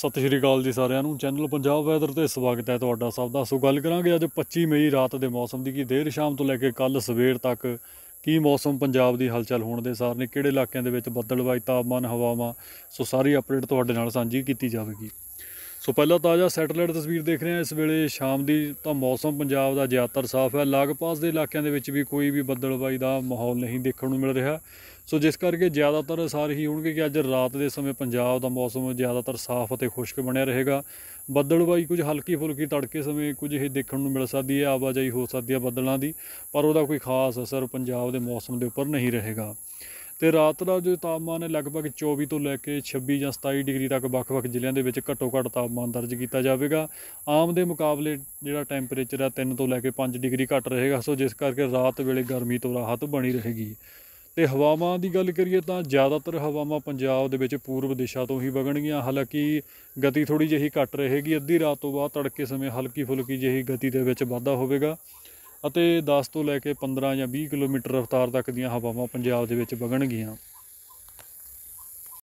ਸਤਿ ਸ਼੍ਰੀ ਅਕਾਲ ਜੀ ਸਾਰਿਆਂ ਨੂੰ ਚੈਨਲ ਪੰਜਾਬ ਵੈਦਰ ਤੇ ਸਵਾਗਤ ਹੈ ਤੁਹਾਡਾ ਸਭ ਦਾ ਸੋ ਗੱਲ ਕਰਾਂਗੇ ਅੱਜ 25 ਮਈ ਰਾਤ ਦੇ ਮੌਸਮ ਦੀ ਕੀ ਦੇਰ ਸ਼ਾਮ ਤੋਂ ਲੈ ਕੇ ਕੱਲ ਸਵੇਰ ਤੱਕ ਕੀ ਮੌਸਮ ਪੰਜਾਬ ਦੀ ਹਲਚਲ ਹੋਣ ਦੇ ਸਾਰ ਨੇ ਕਿਹੜੇ ਇਲਾਕਿਆਂ ਦੇ ਵਿੱਚ ਬੱਦਲਵਾਈ ਤਾਪਮਾਨ ਹਵਾਵਾਂ ਸੋ ਸਾਰੀ ਅਪਡੇਟ ਤੁਹਾਡੇ ਨਾਲ ਸਾਂਝੀ ਕੀਤੀ ਜਾਵੇਗੀ ਸੋ ਪਹਿਲਾਂ ਤਾਜ਼ਾ ਸੈਟੇਲਾਈਟ ਤਸਵੀਰ ਦੇਖ ਰਹੇ ਹਾਂ ਇਸ ਵੇਲੇ ਸ਼ਾਮ ਦੀ ਤਾਂ ਮੌਸਮ ਪੰਜਾਬ ਦਾ ਜ਼ਿਆਦਾਤਰ ਸਾਫ਼ ਹੈ ਲਗਭਗ ਦੇ ਇਲਾਕਿਆਂ ਦੇ ਵਿੱਚ ਵੀ ਕੋਈ ਵੀ ਬੱਦਲਬਾਈ ਦਾ ਮਾਹੌਲ ਨਹੀਂ ਦੇਖਣ ਨੂੰ ਮਿਲ ਰਿਹਾ ਸੋ ਜਿਸ ਕਰਕੇ ਜ਼ਿਆਦਾਤਰ ਸਾਰੇ ਹੀ ਹੋਣਗੇ ਕਿ ਅੱਜ ਰਾਤ ਦੇ ਸਮੇਂ ਪੰਜਾਬ ਦਾ ਮੌਸਮ ਜ਼ਿਆਦਾਤਰ ਸਾਫ਼ ਅਤੇ ਖੁਸ਼ਕ ਬਣਿਆ ਰਹੇਗਾ ਬੱਦਲਬਾਈ ਕੁਝ ਹਲਕੀ ਫੁਲਕੀ ਤੜਕੇ ਸਮੇਂ ਕੁਝ ਇਹ ਦੇਖਣ ਨੂੰ ਮਿਲ ਸਕਦੀ ਹੈ ਆਵਾਜਾਈ ਹੋ ਸਕਦੀ ਹੈ ਬੱਦਲਾਂ ਦੀ ਪਰ ਉਹਦਾ ਕੋਈ ਖਾਸ ਅਸਰ ਪੰਜਾਬ ਦੇ ਮੌਸਮ ਦੇ ਉੱਪਰ ਨਹੀਂ ਰਹੇਗਾ ਤੇ ਰਾਤ ਦਾ ਜੋ ਤਾਪਮਾਨ ਹੈ ਲਗਭਗ 24 ਤੋਂ ਲੈ ਕੇ 26 ਜਾਂ 27 ਡਿਗਰੀ ਤੱਕ ਵੱਖ-ਵੱਖ ਜ਼ਿਲ੍ਹਿਆਂ ਦੇ ਵਿੱਚ ਘੱਟੋ-ਘੱਟ ਤਾਪਮਾਨ ਦਰਜ ਕੀਤਾ ਜਾਵੇਗਾ ਆਮ ਦੇ ਮੁਕਾਬਲੇ ਜਿਹੜਾ ਟੈਂਪਰੇਚਰ ਹੈ 3 ਤੋਂ ਲੈ ਕੇ 5 ਡਿਗਰੀ ਘੱਟ ਰਹੇਗਾ ਸੋ ਜਿਸ ਕਰਕੇ ਰਾਤ ਵੇਲੇ ਗਰਮੀ ਤੋਂ ਰਾਹਤ ਬਣੀ ਰਹੇਗੀ ਤੇ ਹਵਾਵਾਂ ਦੀ ਗੱਲ ਕਰੀਏ ਤਾਂ ਜ਼ਿਆਦਾਤਰ ਹਵਾਵਾਂ ਪੰਜਾਬ ਦੇ ਵਿੱਚ ਪੂਰਬ ਦਿਸ਼ਾ ਤੋਂ ਹੀ ਵਗਣਗੀਆਂ ਹਾਲਾਂਕਿ ਗਤੀ ਥੋੜੀ ਜਿਹੀ ਘੱਟ ਰਹੇਗੀ ਅੱਧੀ ਰਾਤ ਤੋਂ ਬਾਅਦ ਤੜਕੇ ਸਮੇਂ ਹਲਕੀ ਫੁਲਕੀ ਜਿਹੀ ਗਤੀ ਦੇ ਵਿੱਚ ਵਾਧਾ ਹੋਵੇਗਾ ਅਤੇ 10 ਤੋਂ ਲੈ ਕੇ 15 ਜਾਂ 20 ਕਿਲੋਮੀਟਰ ਰਫਤਾਰ ਤੱਕ ਦੀਆਂ ਹਵਾਵਾਂ ਪੰਜਾਬ ਦੇ ਵਿੱਚ ਵਗਣਗੀਆਂ